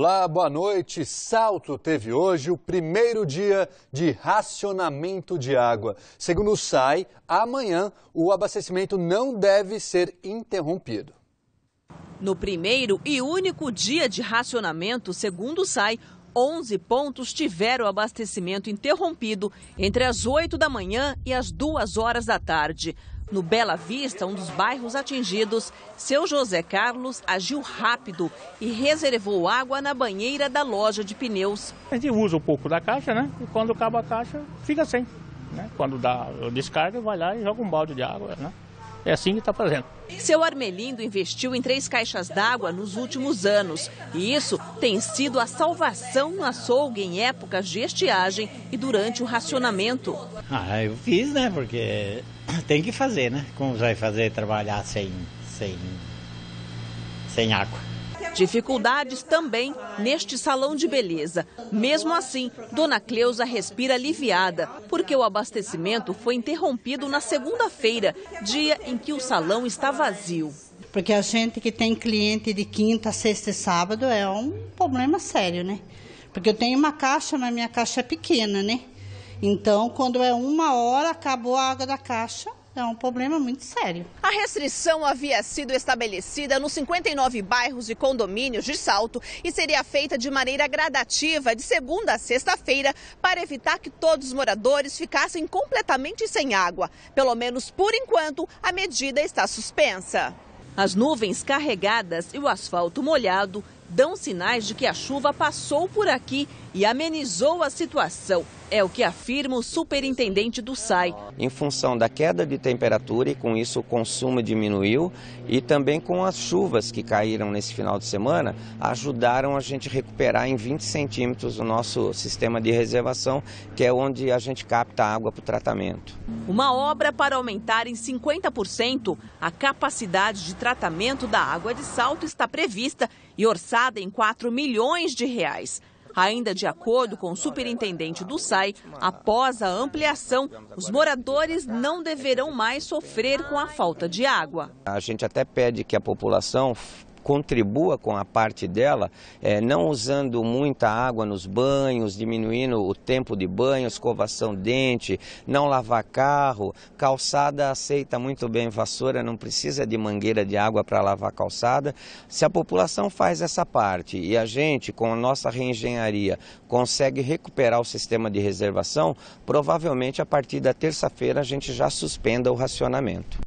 Olá, boa noite. Salto teve hoje o primeiro dia de racionamento de água. Segundo o SAI, amanhã o abastecimento não deve ser interrompido. No primeiro e único dia de racionamento, segundo o SAI, 11 pontos tiveram abastecimento interrompido entre as 8 da manhã e as 2 horas da tarde. No Bela Vista, um dos bairros atingidos, seu José Carlos agiu rápido e reservou água na banheira da loja de pneus. A gente usa um pouco da caixa, né? E quando acaba a caixa, fica sem. Né? Quando dá descarga, vai lá e joga um balde de água, né? É assim que está fazendo. Seu Armelindo investiu em três caixas d'água nos últimos anos. E isso tem sido a salvação no açougue em épocas de estiagem e durante o racionamento. Ah, eu fiz, né? Porque tem que fazer, né? Como vai fazer trabalhar sem, sem, sem água? Dificuldades também neste salão de beleza. Mesmo assim, Dona Cleusa respira aliviada, porque o abastecimento foi interrompido na segunda-feira, dia em que o salão está vazio. Porque a gente que tem cliente de quinta, sexta e sábado é um problema sério, né? Porque eu tenho uma caixa, mas minha caixa é pequena, né? Então, quando é uma hora, acabou a água da caixa, é um problema muito sério. A restrição havia sido estabelecida nos 59 bairros e condomínios de Salto e seria feita de maneira gradativa, de segunda a sexta-feira, para evitar que todos os moradores ficassem completamente sem água. Pelo menos por enquanto, a medida está suspensa. As nuvens carregadas e o asfalto molhado dão sinais de que a chuva passou por aqui e amenizou a situação. É o que afirma o superintendente do SAI. Em função da queda de temperatura e com isso o consumo diminuiu e também com as chuvas que caíram nesse final de semana, ajudaram a gente recuperar em 20 centímetros o nosso sistema de reservação, que é onde a gente capta água para o tratamento. Uma obra para aumentar em 50% a capacidade de tratamento da água de salto está prevista e orçada em 4 milhões de reais. Ainda de acordo com o superintendente do SAI, após a ampliação, os moradores não deverão mais sofrer com a falta de água. A gente até pede que a população contribua com a parte dela, é, não usando muita água nos banhos, diminuindo o tempo de banho, escovação de dente, não lavar carro, calçada aceita muito bem vassoura, não precisa de mangueira de água para lavar calçada. Se a população faz essa parte e a gente, com a nossa reengenharia, consegue recuperar o sistema de reservação, provavelmente a partir da terça-feira a gente já suspenda o racionamento.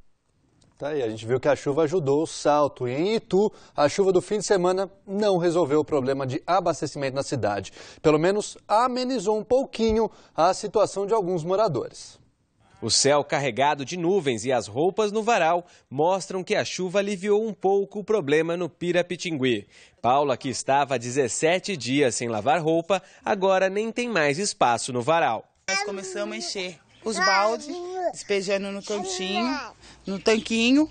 Tá aí, a gente viu que a chuva ajudou o salto. E em Itu, a chuva do fim de semana não resolveu o problema de abastecimento na cidade. Pelo menos amenizou um pouquinho a situação de alguns moradores. O céu carregado de nuvens e as roupas no varal mostram que a chuva aliviou um pouco o problema no Pirapitingui. Paula, que estava 17 dias sem lavar roupa, agora nem tem mais espaço no varal. Nós começamos a encher os baldes despejando no cantinho, no tanquinho,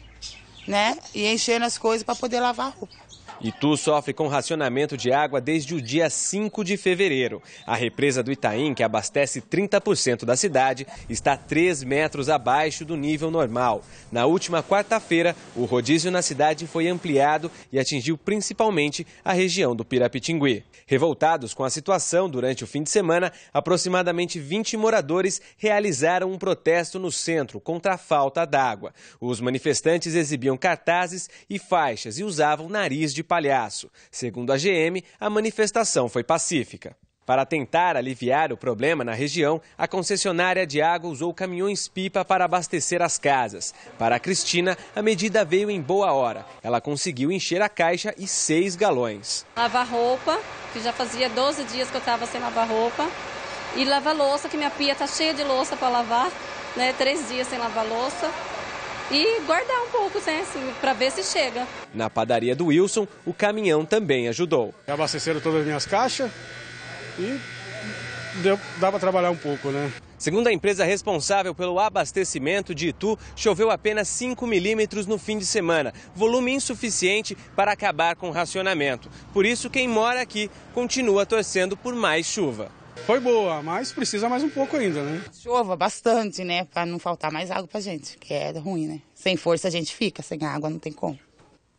né? E enchendo as coisas para poder lavar a roupa. Itu sofre com racionamento de água desde o dia 5 de fevereiro. A represa do Itaim, que abastece 30% da cidade, está 3 metros abaixo do nível normal. Na última quarta-feira, o rodízio na cidade foi ampliado e atingiu principalmente a região do Pirapitingui. Revoltados com a situação, durante o fim de semana, aproximadamente 20 moradores realizaram um protesto no centro contra a falta d'água. Os manifestantes exibiam cartazes e faixas e usavam nariz de palhaço. Segundo a GM, a manifestação foi pacífica. Para tentar aliviar o problema na região, a concessionária de água usou caminhões-pipa para abastecer as casas. Para a Cristina, a medida veio em boa hora. Ela conseguiu encher a caixa e seis galões. Lavar roupa, que já fazia 12 dias que eu estava sem lavar roupa. E lavar louça, que minha pia está cheia de louça para lavar, né? Três dias sem lavar louça e guardar um pouco, né, assim, para ver se chega. Na padaria do Wilson, o caminhão também ajudou. Abasteceram todas as minhas caixas e deu, dá para trabalhar um pouco, né? Segundo a empresa responsável pelo abastecimento de Itu, choveu apenas 5 milímetros no fim de semana, volume insuficiente para acabar com o racionamento. Por isso, quem mora aqui continua torcendo por mais chuva. Foi boa, mas precisa mais um pouco ainda, né? Chova bastante, né? Para não faltar mais água para gente, que é ruim, né? Sem força a gente fica, sem água não tem como.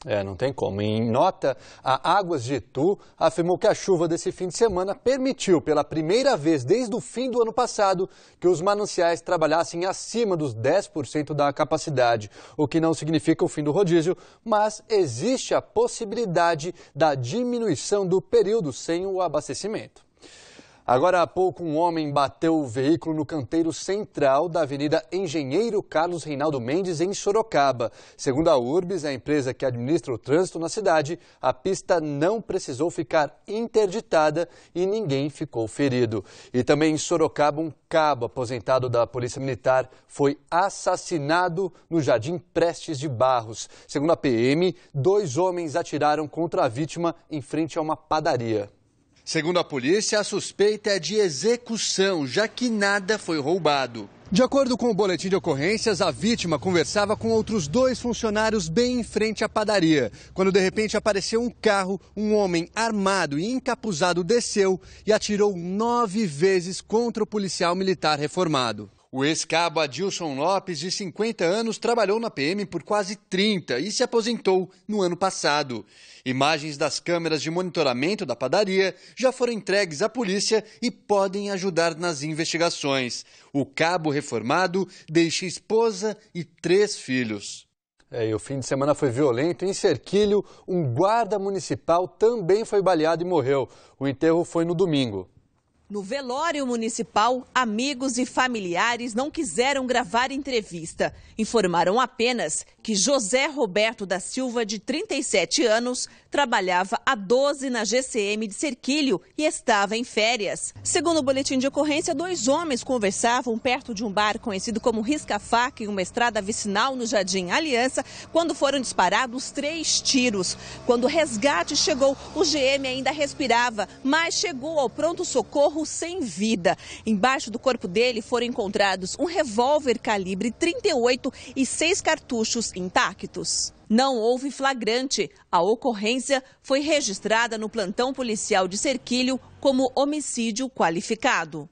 É, não tem como. Em nota, a Águas de Itu afirmou que a chuva desse fim de semana permitiu, pela primeira vez desde o fim do ano passado, que os mananciais trabalhassem acima dos 10% da capacidade, o que não significa o fim do rodízio, mas existe a possibilidade da diminuição do período sem o abastecimento. Agora há pouco, um homem bateu o veículo no canteiro central da Avenida Engenheiro Carlos Reinaldo Mendes, em Sorocaba. Segundo a URBS, a empresa que administra o trânsito na cidade, a pista não precisou ficar interditada e ninguém ficou ferido. E também em Sorocaba, um cabo aposentado da Polícia Militar foi assassinado no Jardim Prestes de Barros. Segundo a PM, dois homens atiraram contra a vítima em frente a uma padaria. Segundo a polícia, a suspeita é de execução, já que nada foi roubado. De acordo com o boletim de ocorrências, a vítima conversava com outros dois funcionários bem em frente à padaria, quando de repente apareceu um carro, um homem armado e encapuzado desceu e atirou nove vezes contra o policial militar reformado. O ex-cabo Adilson Lopes, de 50 anos, trabalhou na PM por quase 30 e se aposentou no ano passado. Imagens das câmeras de monitoramento da padaria já foram entregues à polícia e podem ajudar nas investigações. O cabo reformado deixa esposa e três filhos. É, e o fim de semana foi violento. Em Cerquilho, um guarda municipal também foi baleado e morreu. O enterro foi no domingo. No velório municipal, amigos e familiares não quiseram gravar entrevista. Informaram apenas que José Roberto da Silva, de 37 anos, trabalhava há 12 na GCM de Cerquilho e estava em férias. Segundo o boletim de ocorrência, dois homens conversavam perto de um bar conhecido como Risca-Faca em uma estrada vicinal no Jardim Aliança, quando foram disparados três tiros. Quando o resgate chegou, o GM ainda respirava, mas chegou ao pronto-socorro sem vida. Embaixo do corpo dele foram encontrados um revólver calibre 38 e seis cartuchos intactos. Não houve flagrante. A ocorrência foi registrada no plantão policial de Serquilho como homicídio qualificado.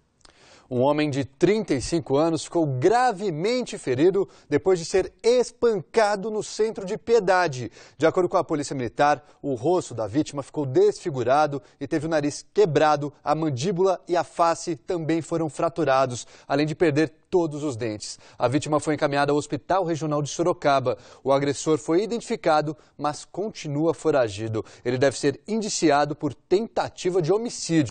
Um homem de 35 anos ficou gravemente ferido depois de ser espancado no centro de Piedade. De acordo com a Polícia Militar, o rosto da vítima ficou desfigurado e teve o nariz quebrado, a mandíbula e a face também foram fraturados, além de perder todos os dentes. A vítima foi encaminhada ao Hospital Regional de Sorocaba. O agressor foi identificado, mas continua foragido. Ele deve ser indiciado por tentativa de homicídio.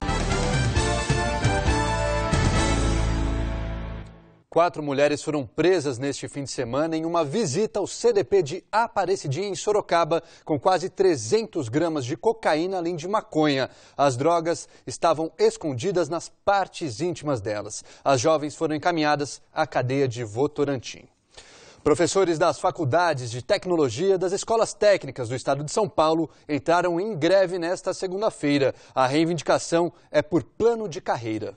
Quatro mulheres foram presas neste fim de semana em uma visita ao CDP de Aparecidinha, em Sorocaba, com quase 300 gramas de cocaína além de maconha. As drogas estavam escondidas nas partes íntimas delas. As jovens foram encaminhadas à cadeia de Votorantim. Professores das faculdades de tecnologia das escolas técnicas do estado de São Paulo entraram em greve nesta segunda-feira. A reivindicação é por plano de carreira.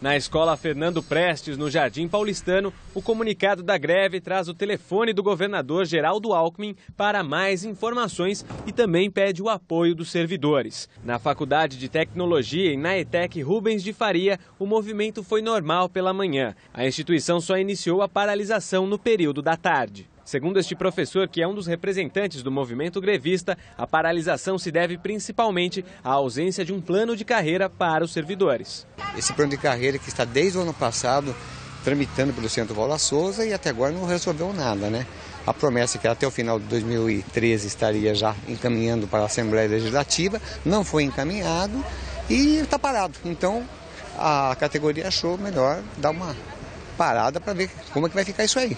Na escola Fernando Prestes, no Jardim Paulistano, o comunicado da greve traz o telefone do governador Geraldo Alckmin para mais informações e também pede o apoio dos servidores. Na Faculdade de Tecnologia, em Naetec Rubens de Faria, o movimento foi normal pela manhã. A instituição só iniciou a paralisação no período da tarde. Segundo este professor, que é um dos representantes do movimento grevista, a paralisação se deve principalmente à ausência de um plano de carreira para os servidores. Esse plano de carreira que está desde o ano passado tramitando pelo Centro Paula Souza e até agora não resolveu nada, né? A promessa é que até o final de 2013 estaria já encaminhando para a Assembleia Legislativa não foi encaminhado e está parado. Então a categoria achou melhor dar uma parada para ver como é que vai ficar isso aí.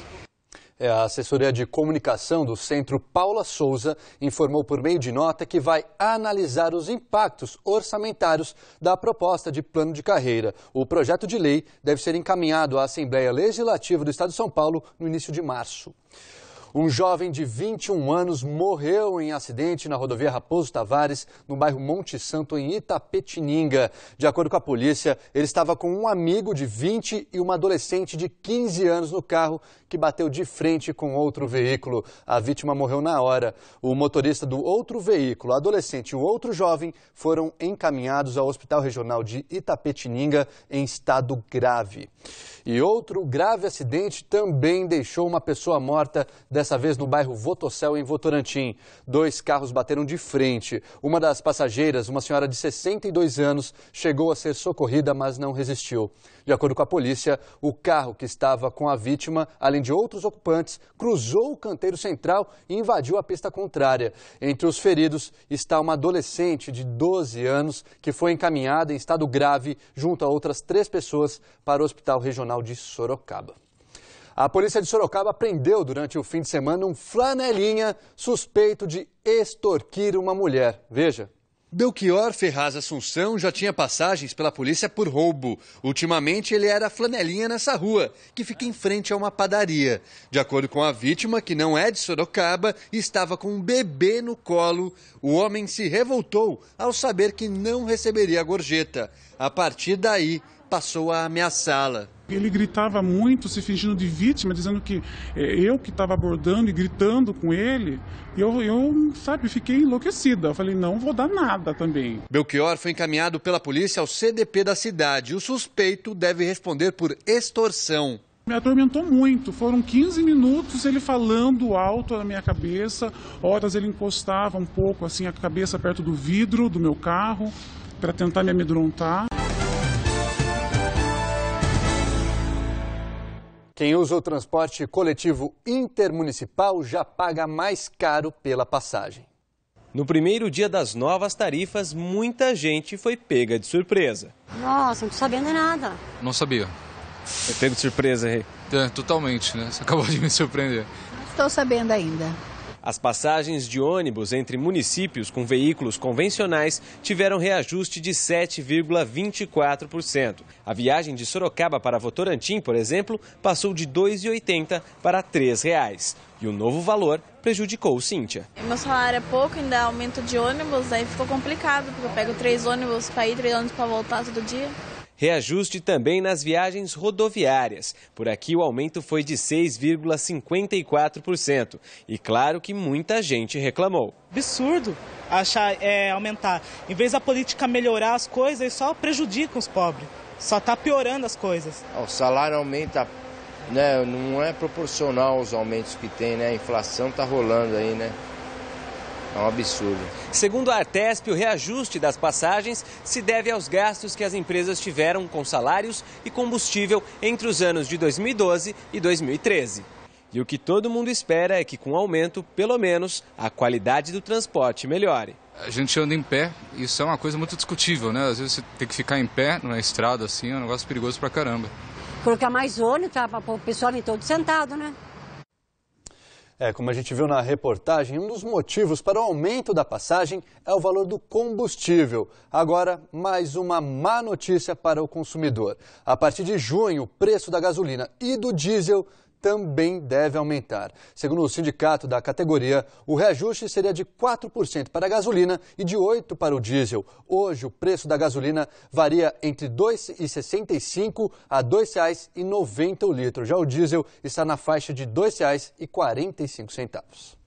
É, a assessoria de comunicação do Centro Paula Souza informou por meio de nota que vai analisar os impactos orçamentários da proposta de plano de carreira. O projeto de lei deve ser encaminhado à Assembleia Legislativa do Estado de São Paulo no início de março. Um jovem de 21 anos morreu em acidente na rodovia Raposo Tavares, no bairro Monte Santo, em Itapetininga. De acordo com a polícia, ele estava com um amigo de 20 e uma adolescente de 15 anos no carro que bateu de frente com outro veículo. A vítima morreu na hora. O motorista do outro veículo, a adolescente e o outro jovem foram encaminhados ao Hospital Regional de Itapetininga em estado grave. E outro grave acidente também deixou uma pessoa morta dessa vez no bairro Votocel, em Votorantim. Dois carros bateram de frente. Uma das passageiras, uma senhora de 62 anos, chegou a ser socorrida, mas não resistiu. De acordo com a polícia, o carro que estava com a vítima, além de outros ocupantes, cruzou o canteiro central e invadiu a pista contrária. Entre os feridos está uma adolescente de 12 anos que foi encaminhada em estado grave, junto a outras três pessoas, para o Hospital Regional de Sorocaba. A polícia de Sorocaba prendeu durante o fim de semana um flanelinha suspeito de extorquir uma mulher. Veja. Belchior Ferraz Assunção já tinha passagens pela polícia por roubo. Ultimamente, ele era flanelinha nessa rua, que fica em frente a uma padaria. De acordo com a vítima, que não é de Sorocaba, estava com um bebê no colo. O homem se revoltou ao saber que não receberia a gorjeta. A partir daí, passou a ameaçá-la. Ele gritava muito, se fingindo de vítima, dizendo que é, eu que estava abordando e gritando com ele. E eu, eu, sabe, fiquei enlouquecida. Eu falei, não vou dar nada também. Belchior foi encaminhado pela polícia ao CDP da cidade. O suspeito deve responder por extorsão me atormentou muito. Foram 15 minutos ele falando alto na minha cabeça, horas ele encostava um pouco assim a cabeça perto do vidro do meu carro para tentar me amedrontar. Quem usa o transporte coletivo intermunicipal já paga mais caro pela passagem. No primeiro dia das novas tarifas, muita gente foi pega de surpresa. Nossa, não tô sabendo nada. Não sabia. Foi pego de surpresa, Rei? É, totalmente, né? Você acabou de me surpreender. Não estou sabendo ainda. As passagens de ônibus entre municípios com veículos convencionais tiveram reajuste de 7,24%. A viagem de Sorocaba para Votorantim, por exemplo, passou de R$ 2,80 para R$ 3,00. E o novo valor prejudicou Cíntia. Meu salário é pouco, ainda aumento de ônibus, aí ficou complicado, porque eu pego três ônibus para ir, três ônibus para voltar todo dia. Reajuste também nas viagens rodoviárias. Por aqui o aumento foi de 6,54%. E claro que muita gente reclamou. Absurdo achar é, aumentar. Em vez da política melhorar as coisas, só prejudica os pobres. Só está piorando as coisas. O salário aumenta né, não é proporcional aos aumentos que tem, né? A inflação está rolando aí, né? É um absurdo. Segundo a Artesp, o reajuste das passagens se deve aos gastos que as empresas tiveram com salários e combustível entre os anos de 2012 e 2013. E o que todo mundo espera é que, com o aumento, pelo menos, a qualidade do transporte melhore. A gente anda em pé, isso é uma coisa muito discutível, né? Às vezes você tem que ficar em pé numa estrada assim, é um negócio perigoso pra caramba. Colocar mais ônibus, tá? o pessoal nem todo sentado, né? É, como a gente viu na reportagem, um dos motivos para o aumento da passagem é o valor do combustível. Agora, mais uma má notícia para o consumidor. A partir de junho, o preço da gasolina e do diesel também deve aumentar. Segundo o sindicato da categoria, o reajuste seria de 4% para a gasolina e de 8% para o diesel. Hoje, o preço da gasolina varia entre R$ 2,65 a R$ 2,90 o litro. Já o diesel está na faixa de R$ 2,45.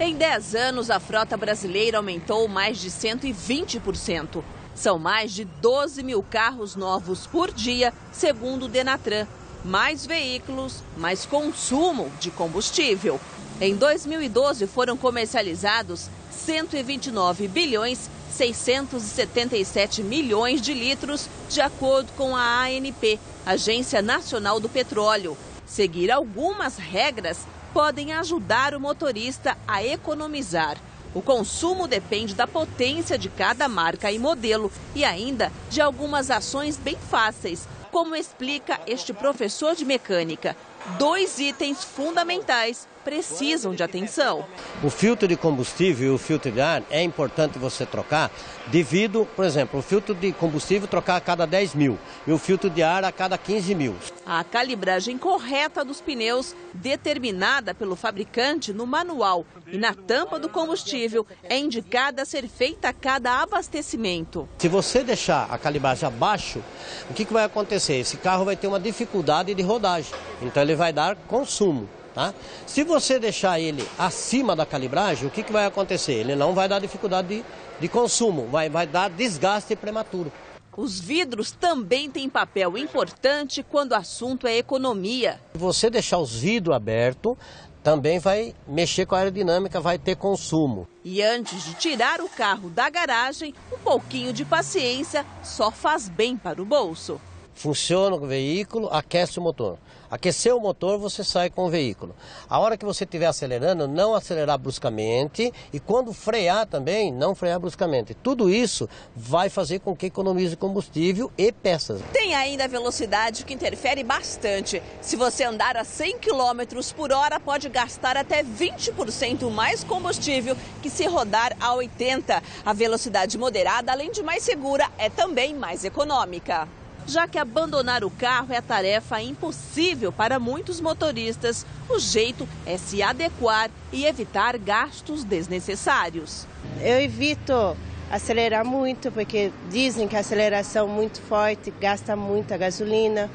Em 10 anos, a frota brasileira aumentou mais de 120%. São mais de 12 mil carros novos por dia, segundo o Denatran mais veículos, mais consumo de combustível. Em 2012 foram comercializados 129 bilhões 677 milhões de litros, de acordo com a ANP, Agência Nacional do Petróleo. Seguir algumas regras podem ajudar o motorista a economizar. O consumo depende da potência de cada marca e modelo e ainda de algumas ações bem fáceis, como explica este professor de mecânica, dois itens fundamentais precisam de atenção. O filtro de combustível e o filtro de ar é importante você trocar devido, por exemplo, o filtro de combustível trocar a cada 10 mil e o filtro de ar a cada 15 mil. A calibragem correta dos pneus, determinada pelo fabricante no manual e na tampa do combustível, é indicada a ser feita a cada abastecimento. Se você deixar a calibragem abaixo, o que, que vai acontecer? Esse carro vai ter uma dificuldade de rodagem, então ele vai dar consumo. Tá? Se você deixar ele acima da calibragem, o que, que vai acontecer? Ele não vai dar dificuldade de, de consumo, vai, vai dar desgaste prematuro. Os vidros também têm papel importante quando o assunto é economia. Se você deixar os vidros abertos, também vai mexer com a aerodinâmica, vai ter consumo. E antes de tirar o carro da garagem, um pouquinho de paciência só faz bem para o bolso. Funciona o veículo, aquece o motor. Aqueceu o motor, você sai com o veículo. A hora que você estiver acelerando, não acelerar bruscamente e quando frear também, não frear bruscamente. Tudo isso vai fazer com que economize combustível e peças. Tem ainda a velocidade que interfere bastante. Se você andar a 100 km por hora, pode gastar até 20% mais combustível que se rodar a 80. A velocidade moderada, além de mais segura, é também mais econômica já que abandonar o carro é tarefa impossível para muitos motoristas. O jeito é se adequar e evitar gastos desnecessários. Eu evito acelerar muito, porque dizem que a aceleração é muito forte gasta muita gasolina.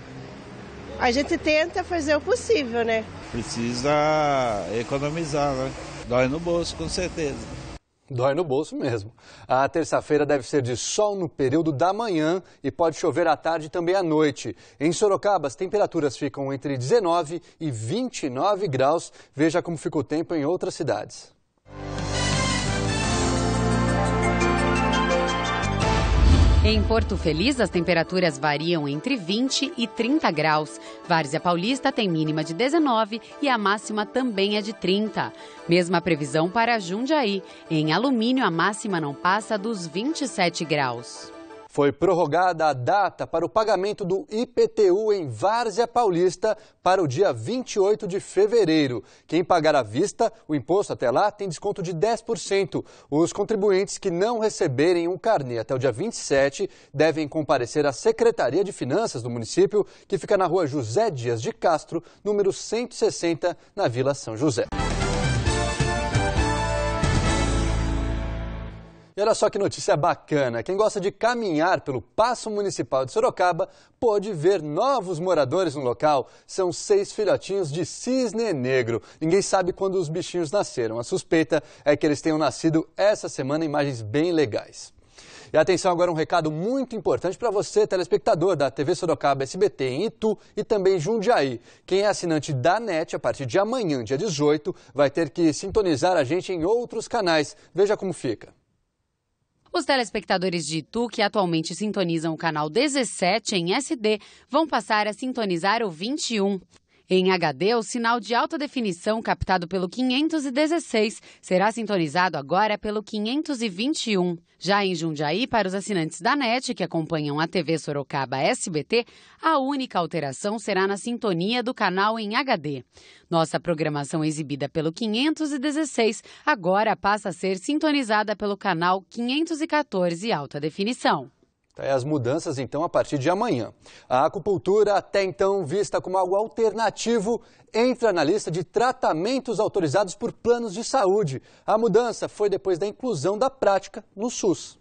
A gente tenta fazer o possível, né? Precisa economizar, né? Dói no bolso, com certeza. Dói no bolso mesmo. A terça-feira deve ser de sol no período da manhã e pode chover à tarde e também à noite. Em Sorocaba, as temperaturas ficam entre 19 e 29 graus. Veja como fica o tempo em outras cidades. Em Porto Feliz, as temperaturas variam entre 20 e 30 graus. Várzea Paulista tem mínima de 19 e a máxima também é de 30. Mesma previsão para Jundiaí. Em alumínio, a máxima não passa dos 27 graus foi prorrogada a data para o pagamento do IPTU em Várzea Paulista para o dia 28 de fevereiro. Quem pagar à vista, o imposto até lá tem desconto de 10%. Os contribuintes que não receberem um carnê até o dia 27 devem comparecer à Secretaria de Finanças do município, que fica na rua José Dias de Castro, número 160, na Vila São José. E olha só que notícia bacana: quem gosta de caminhar pelo Passo Municipal de Sorocaba pode ver novos moradores no local. São seis filhotinhos de cisne negro. Ninguém sabe quando os bichinhos nasceram. A suspeita é que eles tenham nascido essa semana. Imagens bem legais. E atenção agora um recado muito importante para você, telespectador da TV Sorocaba SBT em Itu e também Jundiaí. Quem é assinante da NET a partir de amanhã, dia 18, vai ter que sintonizar a gente em outros canais. Veja como fica. Os telespectadores de Itu, que atualmente sintonizam o canal 17 em SD, vão passar a sintonizar o 21. Em HD, o sinal de alta definição captado pelo 516 será sintonizado agora pelo 521. Já em Jundiaí, para os assinantes da NET que acompanham a TV Sorocaba SBT, a única alteração será na sintonia do canal em HD. Nossa programação exibida pelo 516 agora passa a ser sintonizada pelo canal 514 alta definição. Tá, as mudanças, então, a partir de amanhã. A acupuntura, até então vista como algo alternativo, entra na lista de tratamentos autorizados por planos de saúde. A mudança foi depois da inclusão da prática no SUS.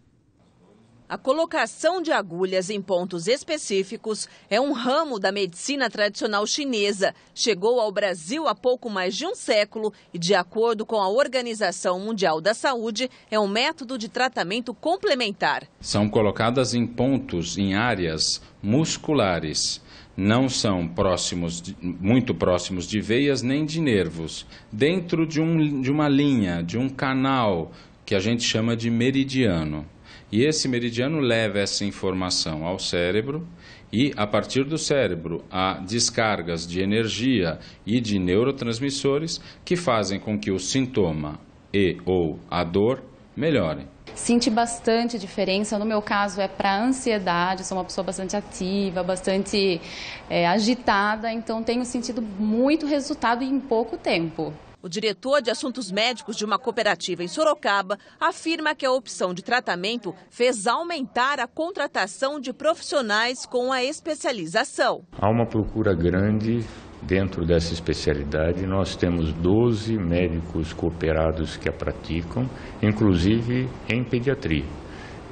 A colocação de agulhas em pontos específicos é um ramo da medicina tradicional chinesa. Chegou ao Brasil há pouco mais de um século e, de acordo com a Organização Mundial da Saúde, é um método de tratamento complementar. São colocadas em pontos, em áreas musculares. Não são próximos, muito próximos de veias nem de nervos. Dentro de, um, de uma linha, de um canal que a gente chama de meridiano. E esse meridiano leva essa informação ao cérebro e, a partir do cérebro, há descargas de energia e de neurotransmissores que fazem com que o sintoma e ou a dor melhorem. Sinto bastante diferença, no meu caso é para ansiedade, sou uma pessoa bastante ativa, bastante é, agitada, então tenho sentido muito resultado em pouco tempo. O diretor de assuntos médicos de uma cooperativa em Sorocaba afirma que a opção de tratamento fez aumentar a contratação de profissionais com a especialização. Há uma procura grande dentro dessa especialidade. Nós temos 12 médicos cooperados que a praticam, inclusive em pediatria.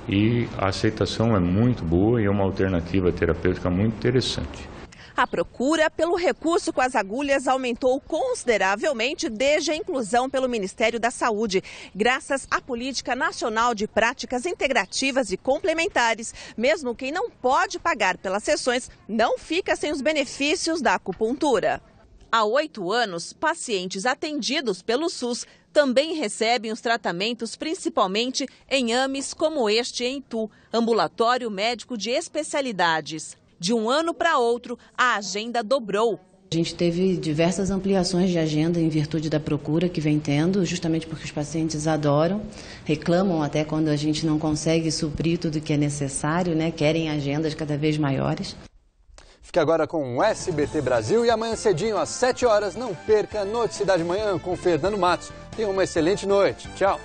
E a aceitação é muito boa e é uma alternativa terapêutica muito interessante. A procura pelo recurso com as agulhas aumentou consideravelmente desde a inclusão pelo Ministério da Saúde, graças à Política Nacional de Práticas Integrativas e Complementares. Mesmo quem não pode pagar pelas sessões não fica sem os benefícios da acupuntura. Há oito anos, pacientes atendidos pelo SUS também recebem os tratamentos principalmente em AMES como este em Tu, Ambulatório Médico de Especialidades. De um ano para outro, a agenda dobrou. A gente teve diversas ampliações de agenda em virtude da procura que vem tendo, justamente porque os pacientes adoram, reclamam até quando a gente não consegue suprir tudo que é necessário, né? querem agendas cada vez maiores. Fique agora com o SBT Brasil e amanhã cedinho às 7 horas não perca a Noite Cidade Manhã com Fernando Matos. Tenha uma excelente noite. Tchau.